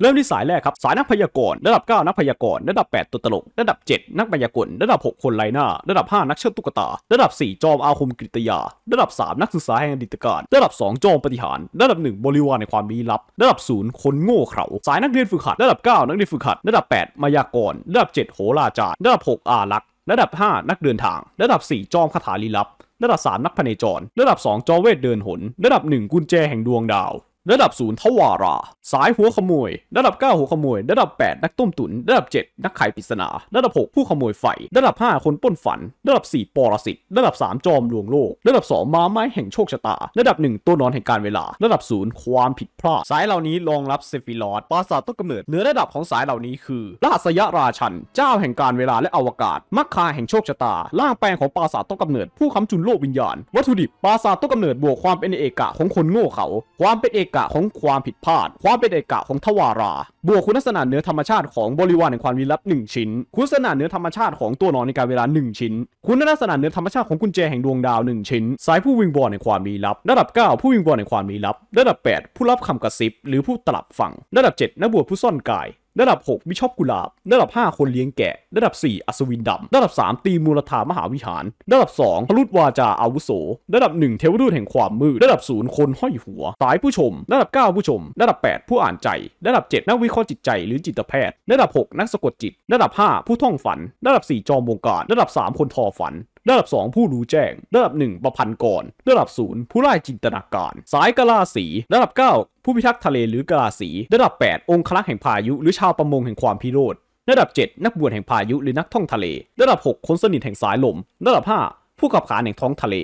เริ่มที่สายแรกครับ สายนักพยากรณ์ระดับ9นักพยากรณ์ระดับ 8ตัวตลกระดับ 7 นักพยากรณ์ระดับ6คนไรหน้าระดับ 5 นักเชิดตุ๊กตาระดับ 4 จอมอาคมกิตยาระดับ3นักศึกษาแห่งอดีตการระดับ 2 จอม ปฏิหาร ระดับ1บริวารในความลี้ลับระดับ0คนโง่เขลาสายนักเรียนฝึกหัดระดับ9นักเรียนฝึกหัดระดับ 8มายากรระดับ 7 โหราจารระดับ 6 อารักษ์ระดับ 5 นักเดินทาง ระดับ 4 จอมคาถาลี้ลับระดับ3นักพเนจรระดับ2จอเวทเดินหนระดับ1กุญแจแห่งดวงดาวระดับศูนย์ทวาราสายหัวขโมยระดับ 9 หัวขโมยระดับ 8 นักต้มตุนระดับ 7 นักไขปริศนาระดับ 6 ผู้ขโมยไฟระดับ 5 คนป้นฝันระดับ4ปรสิตระดับ3จอมลวงโลกระดับ 2ม้าไม้แห่งโชคชะตา ระดับ1ตัวนอนแห่งการเวลา ระดับ0ความผิดพลาด สายเหล่านี้รองรับเซฟิลอดปราสาทต้นกำเนิดเหนือระดับของสายเหล่านี้คือ ราษยราชันเจ้าแห่งการเวลาและอวกาศมักคาแห่งโชคชะตาล่างแปลงของปราสาทต้นกำเนิดผู้ค้ำจุนโลกวิญญาณวัตถุดิบปราสาทต้นกำเนิดบวกความเป็นเอกะของคนโง่เขา ความเป็นเอกะะของความผิดพลาด ความเป็นเอกะของทวาราบวกคุณลักษณะเนื้อธรรมชาติของบริวารแห่งความลี้ลับ1ชิ้น คุณลักษณะเนื้อธรรมชาติของตัวนอนในการเวลา1ชิ้นคุณลักษณะเนื้อธรรมชาติของกุญแจแห่งดวงดาว 1 ชิ้น สายผู้วิงบอลในความลี้ลับ ระดับ 9 ผู้วิงบอลในความลี้ลับ ระดับ 8 ผู้รับคำกระซิบ หรือผู้ตลับฝั่งระดับ7นักบวชผู้ซ่อนกายระดับ6บิชอบกุหลาบระดับ 5 คนเลี้ยงแกะระดับ 4 อัศวินดำระดับ 3ตีมูลธามหาวิหารระดับ2พลุดวาจาอาวุโสระดับ1เทวดูตแห่งความมืดระดับ0คนห้อยหัว สายผู้ชม ระดับ 9 ผู้ชมระดับ 8 ผู้อ่านใจระดับ 7 นักวิเคราะห์จิตใจหรือจิตแพทย์ระดับ6นักสะกดจิตระดับ 5 ผู้ท่องฝันระดับ 4 จอมวงการระดับ 3 คนทอฝันระดับ2ผู้รู้แจ้งระดับ1ประพันธ์กรระดับ0ผู้ไล่จินตนาการ สายกะลาสีระดับ 9 ผู้พิทักษ์ทะเลหรือกะลาสีระดับ 8 องค์คลักแห่งพายุหรือชาว ประมงแห่งความพิโรธระดับ 7 นักบวชแห่งพายุหรือนักท่อง ทะเล ระดับ6คนสนิทแห่งสายลม ระดับ 5 ผู้ขับขานแห่งท้องทะเล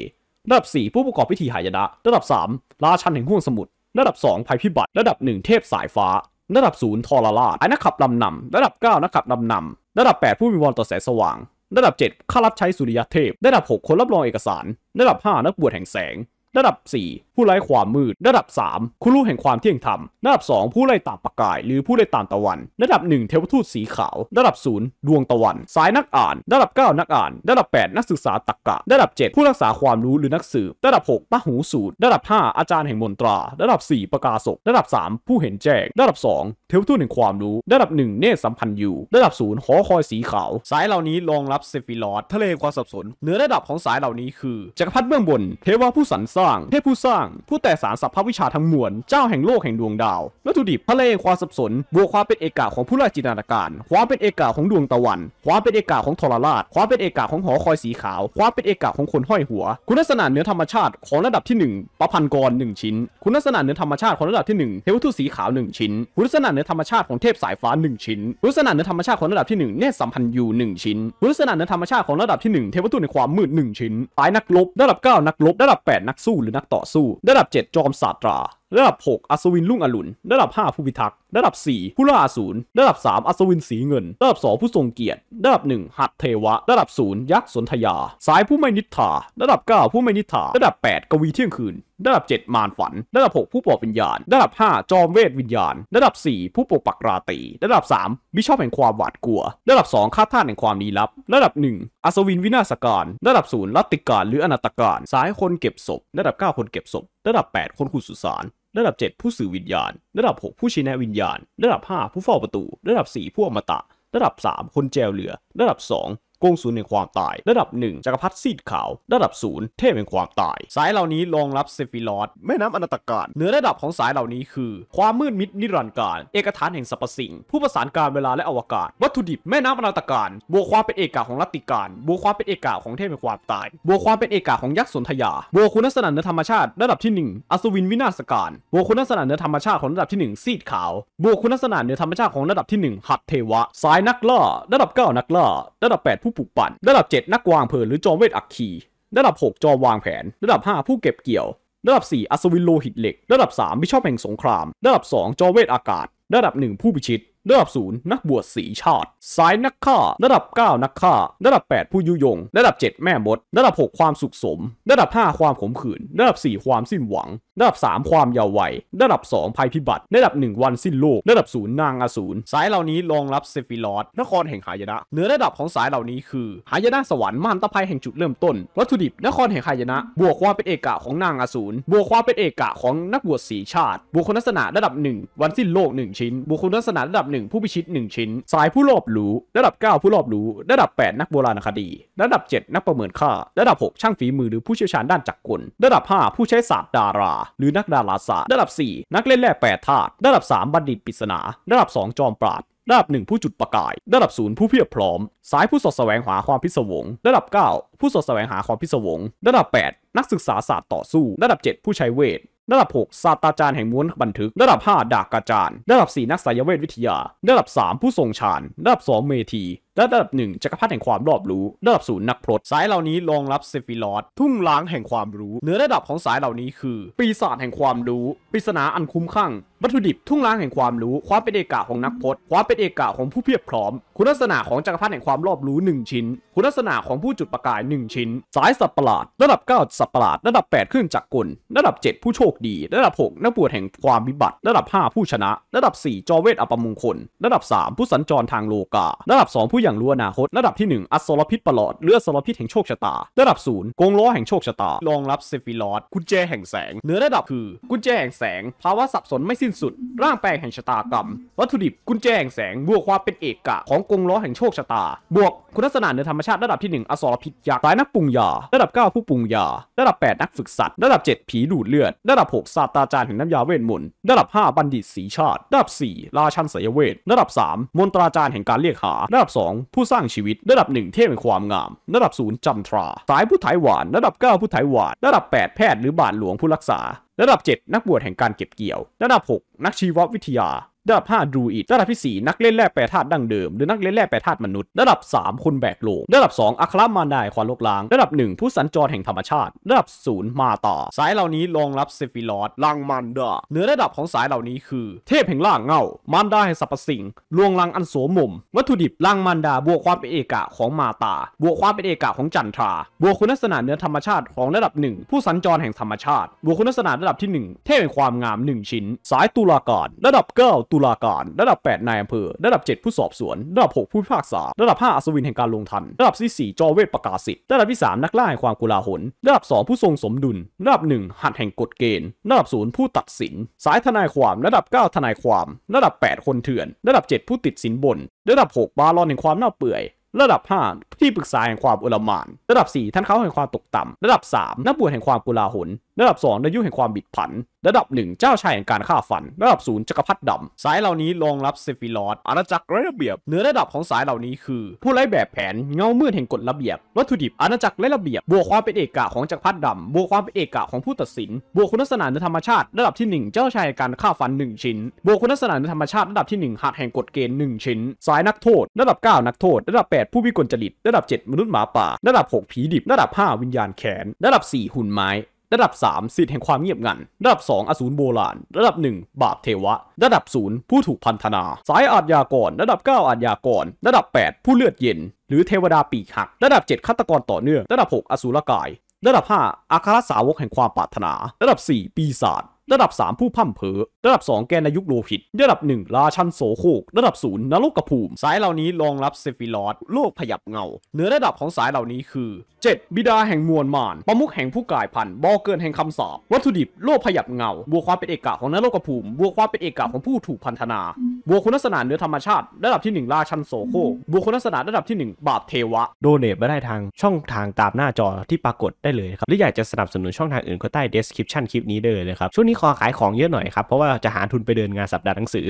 ระดับ4ผู้ประกอบพิธีหายนะระดับ 3 ราชันแห่งห้วงสมุทรระดับ 2ภัยพิบัติระดับ1เทพสายฟ้า ระดับ0ทอราลาไอ้นักขับลำนำระดับ 9นักขับลำนำระดับ 8 ผู้มีวอลต่อแสงสว่างระดับ 7 ข้ารับใช้สุริยเทพ ระดับ 6 คนรับรองเอกสาร ระดับ 5 นักบวชแห่งแสง ระดับ 4ผู้ไร้ความมืด ระดับ 3คุณรุแห่งความเที่ยงธรรมระดับ2 ผู้ไร้ตามประกาย หรือผู้ไร้ตามตะวัน ระดับ1เทวทูตสีขาว ระดับ0ดวงตะวัน สายนักอ่าน ระดับ 9 นักอ่าน ระดับ 8 นักศึกษาตักกะ ระดับ 7 ผู้รักษาความรู้ หรือนักสืบ ระดับ 6ปะหูสูตรระดับ 5 อาจารย์แห่งมนตราระดับ 4 ประกาศก ระดับ 3 ผู้เห็นแจ้ง ระดับ 2 เทวทูตแห่งความรู้ ระดับ1เนตรสัมพันธ์อยู่ระดับ0หอคอยสีขาว สายเหล่านี้รองรับเซฟิลอดทะเลความสับสน เหนือระดับของสายเหล่านี้คือจักรพรรดิเบื้องบน เทวผู้สรรสร้าง เทพผู้สร้างางผู้แต่สารสัพพวิชาทั้งมวลเจ้าแห่งโลกแห่งดวงดาววัตถุดิบทะเลความสับสนบวกความเป็นเอกาของผู้ราจินาการความเป็นเอกาของดวงตะวันความเป็นเอกาของทรราชความเป็นเอกาของหอคอยสีขาว ความเป็นเอกาของคนห้อยหัว คุณลักษณะเนื้อธรรมชาติของระดับที่ 1ประพันกร 1 ชิ้น คุณลักษณะเนื้อธรรมชาติของระดับที่1เทวทูตสีขาว1ชิ้นคุณลักษณะเนื้อธรรมชาติของเทพสายฟ้า 1 ชิ้นคุณลักษณะเนื้อธรรมชาติของระดับที่1เนสัมพันธ์ยู1ชิ้นคุณลักษณะเนื้อธรรมชาติของระดับที่1เทวทูตในความมืด1ชิ้นสายนักลบระดับ9นักลบระดับ8นักสู้หรือนักต่อสู้ระดับ7จอมศาสตราระดับ6อัศวินลุ่งอรุณระดับ5ผู้พิทักษ์ระดับ4ผู้ล่าอสูรระดับ 3 อัศวินสีเงินระดับ2ผู้ทรงเกียรติระดับ1หัดเทวะระดับ0ยักษ์ สนธยา สายผู้ไม่นิทาระดับ9ผู้ไม่นิทาระดับ 8 กวีเที่ยงคืนระดับ 7มารฝัน ระดับ6ผู้ปอบวิญญาณระดับ 5 จอมเวท วิญญาณระดับ 4 ผู้ปกปักราตีระดับ3มิชอบแห่งความหวาดกลัวระดับ2ข้าท่านแห่งความลี้ลับ ระดับ1อัศวินวินาศการระดับ0ลัตติการหรืออนตตการสายคนเก็บศพระดับ 9 คนเก็บศพระดับ 8 คนขุดสุสาน ระดับ 7 ผู้สื่อวิญญาณ ระดับ 6 ผู้ชี้แนะวิญญาณ ระดับ 5 ผู้เฝ้าประตู ระดับ 4 ผู้อมตะ ระดับ 3 คนแจวเหลือ ระดับ 2กงศูนย์แห่งความตายระดับ 1จักรพรรดิซีดขาวระดับ0เทพแห่งความตาย สายเหล่านี้รองรับเซฟิลอสแม่น้ำอนาตการ เหนือระดับของสายเหล่านี้ คือ ความมืดมิด นิรันดร์การเอกฐานแห่งสรรพสิ่งผู้ประสานการเวลา และอวกาศ วัตถุดิบแม่น้ำอนาตการ บวกความเป็นเอกาของรัตติการบวกความเป็นเอกาของเทพแห่งความตาย บวกความเป็นเอกาของยักษ์สนธยา บวกคุณลักษณะเนือธรรมชาติระดับที่ 1อัศวินวินาศการบวกคุณลักษณะเนือธรรมชาติของระดับที่1ซีดขาว บวกคุณลักษณะเนือธรรมชาติของระดับที่1หัตเทวะสายนักล่าระดับ9นักล่าระดับ 8ผู้ปลูกปั่น ระดับ 7 นักวางเพลินหรือจอมเวทอักคี ระดับ6จอมวางแผน ระดับ 5 ผู้เก็บเกี่ยว ระดับ 4อัศวินโลหิตเหล็ก ระดับ3มิชอบแห่งสงคราม ระดับ2จอมเวทอากาศ ระดับ 1 ผู้พิชิต ระดับ0นักบวชสีชาติ สายนักฆ่า ระดับ 9 นักฆ่า ระดับ8ผู้ยุยง ระดับ7แม่มดระดับ6ความสุขสม ระดับ5ความขมขื่นระดับ4ความสิ้นหวังระดับ 3 ความยาววัยระดับ2ภัยพิบัติ ระดับ1วันสิ้นโลก ระดับ0นางอสูรสายเหล่านี้รองรับเซฟิลอสนครแห่งหายนะเหนือระดับของสายเหล่านี้คือหายนะสวรรค์มหันตภัยแห่งจุดเริ่มต้นวัตถุดิบนครแห่งหายนะ บวกความเป็นเอกะของนางอสูรบวกความเป็นเอกะของนักบวชสีชาติบวกคุณลักษณะระดับ1วันสิ้นโลก1ชิ้นบวกคุณลักษณะระดับ1ผู้พิชิต1ชิ้นสายผู้รอบรู้ ระดับ 9 ผู้รอบรู้ระดับ 8 นักโบราณคดี ระดับ 7 นักประเมินค่า ระดับ 6 ช่างฝีมือหรือผู้เชี่ยวชาญด้านจักรกล ระดับ 5 ผู้ใช้ศาสตร์ดาราหรือนักดาราศาสตร์ระดับ 4 นักเล่นแร่แปรธาตุ ระดับ 3 บัณฑิตปริศนา ระดับ2จอมปราดระดับ1ผู้จุดประกาย ระดับ0ผู้เพียบพร้อม สายผู้สอดแสวงหาความพิศวง ระดับ9ผู้สอดแสวงหาความพิศวง ระดับ 8 นักศึกษาศาสตร์ต่อสู้ ระดับ 7 ผู้ใช้เวท ระดับ6ศาสตราจารย์แห่งม้วนบันทึก ระดับ5ดากกาจารย์ระดับ 4 นักสายเวทวิทยา ระดับ 3 ผู้ทรงฌาน ระดับ 2 เมธีและระดับหนึ่งจักรพรรดิแห่งความรอบรู้ระดับศูนย์นักพรตสายเหล่านี้รองรับเซฟิลอสทุ่งล้างแห่งความรู้เหนือระดับของสายเหล่านี้คือปีศาจแห่งความรู้ปริศนาอันคุ้มข้่ง วัตถุดิบทุ่งล้างแห่งความรู้ ความเป็นเอกะของนักพรตความเป็นเอกะของผู้เพียบพร้อม คุณลักษณะของจักรพรรดิแห่งความรอบรู้1ชิ้น คุณลักษณะของผู้จุดประกาย 1 ชิ้น สายสัตว์ประหลาด ระดับ 9สัตว์ประหลาดระดับ 8 ขึ้นจากกลระดับ 7 ผู้โชคดี ระดับ 6นักบวชแห่งความวิบัติ ระดับ 5 ผู้ชนะ ระดับ4จอเวทอัปมงคลระดับ 3 ผู้สัญจรทางโลการะดับ2ผู้อย่างรู้อนาคตระดับที่1อัศรพิษประหลอดเลือดสรพิษแห่งโชคชะตาระดับศูนย์กงล้อแห่งโชคชะตารองรับเซฟิลอดกุญแจแห่งแสงเนื้อระดับคือ กุญแจแห่งแสง ภาวะสับสน ไม่สิ้นสุด ร่างแปลงแห่งชะตากรรมวัตถุดิบ กุญแจแห่งแสงบวกความเป็นเอกะของกงล้อแห่งโชคชะตา บวกคุณลักษณะเหนือธรรมชาติระดับที่1อสรพิษยักษ์สายนักปรุงยาระดับ9ผู้ปรุงยาระดับ 8 นักฝึกสัตว์ระดับ7ผีดูดเลือดระดับ6ศาสตราจารย์แห่งน้ำยาเวทมนต์ระดับ5บัณฑิตสีชาติระดับ4ราชันสยเวทระดับ 3มนตราจารย์แห่งการเรียกหาระดับ 2งผู้สร้างชีวิตระดับ 1 เทพแห่งความงามระดับ 0จำตรา สายผู้ถ่ายหวาน ระดับ 9 ผู้ถ่ายหวานระดับ 8 แพทย์หรือบาทหลวงผู้รักษา ระดับ 7 นักบวชแห่งการเก็บเกี่ยวระดับ 6 นักชีววิทยาระดับ5ดูอิดระดับที่4นักเล่นแร่แปรธาตุดั้งเดิม หรือนักเล่นแร่แปรธาตุมนุษย์ระดับ 3 คนแบกโลงระดับ 2 อัครมานายความลบล้าง ระดับ 1 ผู้สัญจรแห่งธรรมชาติ ระดับ 0 มาตา สายเหล่านี้รองรับเซฟิลอดลังมันดาเนื้อระดับของสายเหล่านี้คือ เทพแห่งล่างเงามารดาแห่งสรรพสิ่งลวงลังอันโสมม วัตถุดิบลังมันดา บวกความเป็นเอกะของมาตา บวกความเป็นเอกะของจันทราบวกคุณลักษณะเนื้อธรรมชาติของระดับ1ผู้สัญจรแห่งธรรมชาติ บวกคุณลักษณะระดับที่ 1 เทพแห่งความงาม 1 ชิ้น สายตุลาการระดับ9ตุุลาการระดับ 8 นายอำเภอ ระดับ 7 ผู้สอบสวน ระดับ 6 ผู้พิพากษาระดับ 5 อัศวินแห่งการลงทันระดับที่4จอเวทประกาศสิทธิ์ระดับที่3นักล่าแห่งความกุลาหลระดับ 2 ผู้ทรงสมดุล ระดับ 1 หัดแห่งกฎเกณฑ์ ระดับ 0 ผู้ตัดสิน สายทนายความ ระดับ 9 ทนายความ ระดับ 8 คนเถื่อน ระดับ 7 ผู้ติดสินบน ระดับ 6 บาลอนแห่งความน่าเปื่อย ระดับ5ที่ปรึกษาแห่งความอุลมานระดับ 4 ท่านเขาแห่งความตกต่ำ ระดับ 3 นักบวชแห่งความกุลาหลระดับ2ในยุคแห่งความบิดผัน ระดับ 1 เจ้าชายแห่งการฆ่าฟัน ระดับ0จักรพรรดิดำ สายเหล่านี้รองรับเซฟิลอดอาณาจักรไร้ระเบียบเนื้อระดับของสายเหล่านี้คือ ผู้ไร้แบบแผนเงาเมื่อแห่งกฎระเบียบวัตถุดิบอาณาจักรไร้ระเบียบ บวกความเป็นเอกะของจักรพรรดิดำบวกความเป็นเอกะของผู้ตัดสิน บวกคุณลักษณะในธรรมชาติระดับที่ 1 เจ้าชายแห่งการฆ่าฟัน1ชิ้นบวกคุณลักษณะในธรรมชาติระดับที่1หักแห่งกฎเกณฑ์1ชิ้นสายนักโทษระดับ 9 นักโทษระดับ 8 ผู้วิกลจริต ระดับ 7 มนุษย์หมาป่า ระดับ6ผีดิบ ระดับ5วิญญาณแขนระดับ4หุ่นไม้ระดับ3สิทธิ์แห่งความเงียบงันระดับ 2อสูรโบราณ ระดับ 1 บาปเทวะ ระดับ0ผู้ถูกพันธนา สายอาทยากร ระดับ9อาทยากรระดับ 8 ผู้เลือดเย็น หรือเทวดาปีกหัก ระดับ7ฆาตกรต่อเนื่องระดับ 6อสูรกาย ระดับ 5อาคารสาวกแห่งความปรารถนา ระดับ 4 ปีศาจระดับ 3 ผู้พ่มเผอ ระดับ 2 แกนายุคโลหิต ระดับ 1 ราชันโสโคกระดับ 0นรกกระภูมิ สายเหล่านี้รองรับเซฟิลอดโลกพยับเงาเนื้อระดับของสายเหล่านี้คือ 7 บิดา แห่งมวลมาน ประมุขแห่งผู้กายพันธ์บอเกินแห่งคำสาบวัตถุดิบ โลกพยับเงาบวกความเป็นเอกะของนรกกระภูมิบวกความเป็นเอกะของผู้ถูกพันธนาบวกคุณลักษณะเนื้อธรรมชาติระดับที่ 1 ราชันโสโคกบวกคุณลักษณะระดับที่ 1 บาปเทวะโดเนทม่ได้ทางช่องทางตามหน้าจอที่ปรากฏได้เลยครับหรืออยากจะสนับสนุนช่องทางอื่นก็ใต้เดสคริปชั o คลิปนี้ได้เลยนะครับช่วงนี้ขอขายของเยอะหน่อยครับ เพราะว่าจะหาทุนไปเดินงานสัปดาห์หนังสือ